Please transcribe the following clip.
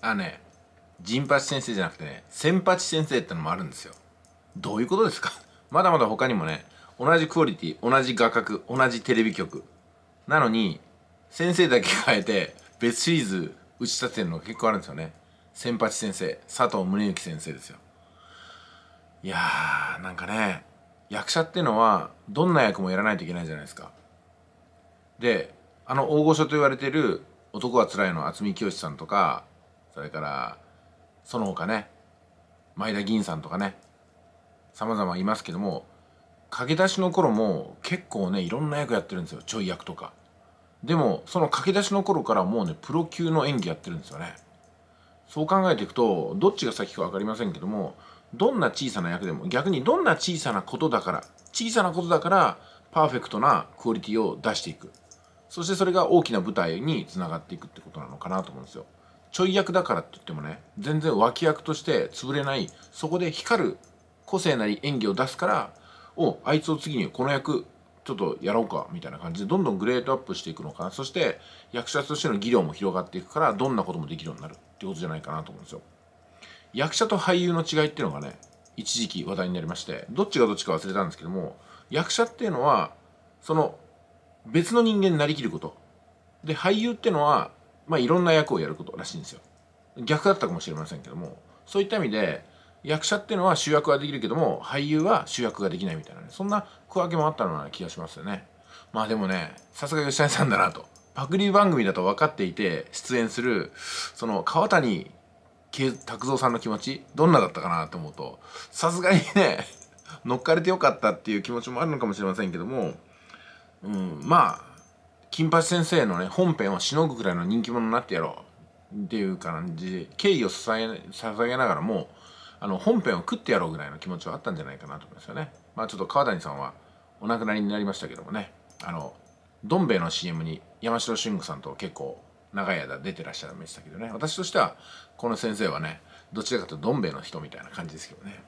あね陣八先生じゃなくてね千八先生ってのもあるんですよどういうことですか まだまだ他にもね同じクオリティ同じ画角同じテレビ局なのに先生だけ変えて別シリーズ打ち立てるのが結構あるんですよね千八先生佐藤宗之先生ですよいやーなんかね役者っていうのはどんな役もやらないといけないじゃないですかであの大御所と言われてる「男はつらい」の渥美清さんとかそれからその他ね前田銀さんとかね様々いますけども駆け出しの頃も結構ねいろんな役やってるんですよちょい役とかでもその駆け出しの頃からもうねプロ級の演技やってるんですよねそう考えていくとどっちが先か分かりませんけどもどんな小さな役でも逆にどんな小さなことだから小さなことだからパーフェクトなクオリティを出していくそしてそれが大きな舞台につながっていくってことなのかなと思うんですよちょい役だからって言ってもね全然脇役として潰れないそこで光る個性なり演技を出すからおあいつを次にこの役ちょっとやろうかみたいな感じでどんどんグレードアップしていくのかなそして役者としての技量も広がっていくからどんなこともできるようになるってことじゃないかなと思うんですよ役者と俳優の違いっていうのがね一時期話題になりましてどっちがどっちか忘れたんですけども役者っていうのはその別の人間になりきることで俳優っていうのはまあ、いろんな役をやることらしいんですよ逆だったかもしれませんけどもそういった意味で役者っていうのは主役はできるけども俳優は主役ができないみたいなねそんな区分けもあったような気がしますよねまあでもねさすが吉谷さんだなとパクリ番組だと分かっていて出演するその川谷拓三さんの気持ちどんなだったかなと思うとさすがにね乗っかれてよかったっていう気持ちもあるのかもしれませんけども、うん、まあ金八先生のね本編をしのぐくらいの人気者になってやろうっていう感じで敬意を捧げ捧げながらもあの本編を食ってやろうぐらいの気持ちはあったんじゃないかなと思いますよねまあちょっと川谷さんはお亡くなりになりましたけどもねあのどん兵衛の CM に山城俊吾さんと結構長い間出てらっしゃいましたけどね私としてはこの先生はねどちらかというとどん兵衛の人みたいな感じですけどね